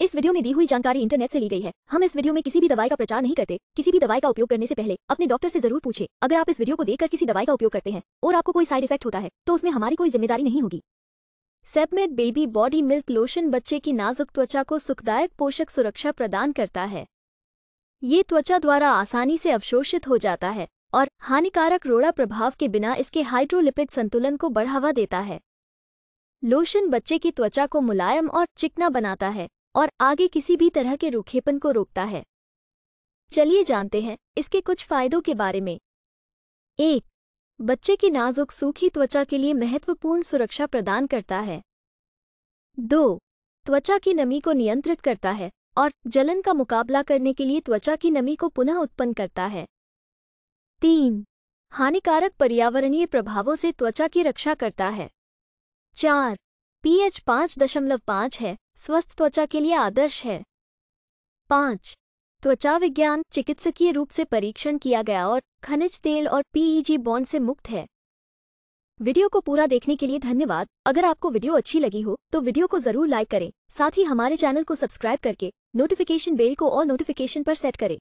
इस वीडियो में दी हुई जानकारी इंटरनेट से ली गई है हम इस वीडियो में किसी भी दवाई का प्रचार नहीं करते किसी भी दवाई का उपयोग करने से पहले अपने डॉक्टर से जरूर पूछे अगर आप इस वीडियो को देखकर किसी दवाई का उपयोग करते हैं और आपको कोई साइड इफेक्ट होता है तो उसमें हमारी कोई जिम्मेदारी नहीं होगी Sebamed baby body milk lotion बच्चे की नाजुक त्वचा को सुखदायक पोषक सुरक्षा प्रदान करता है ये त्वचा द्वारा आसानी से अवशोषित हो जाता है और हानिकारक रोड़ा प्रभाव के बिना इसके हाइड्रोलिपिड संतुलन को बढ़ावा देता है लोशन बच्चे की त्वचा को मुलायम और चिकना बनाता है और आगे किसी भी तरह के रूखेपन को रोकता है चलिए जानते हैं इसके कुछ फायदों के बारे में एक बच्चे की नाजुक सूखी त्वचा के लिए महत्वपूर्ण सुरक्षा प्रदान करता है दो त्वचा की नमी को नियंत्रित करता है और जलन का मुकाबला करने के लिए त्वचा की नमी को पुनः उत्पन्न करता है तीन हानिकारक पर्यावरणीय प्रभावों से त्वचा की रक्षा करता है चार पीएच पाँच दशमलव पाँच है स्वस्थ त्वचा के लिए आदर्श है पाँच त्वचा विज्ञान चिकित्सकीय रूप से परीक्षण किया गया और खनिज तेल और पीईजी बॉन्ड से मुक्त है वीडियो को पूरा देखने के लिए धन्यवाद अगर आपको वीडियो अच्छी लगी हो तो वीडियो को जरूर लाइक करें साथ ही हमारे चैनल को सब्सक्राइब करके नोटिफिकेशन बेल को और नोटिफिकेशन पर सेट करें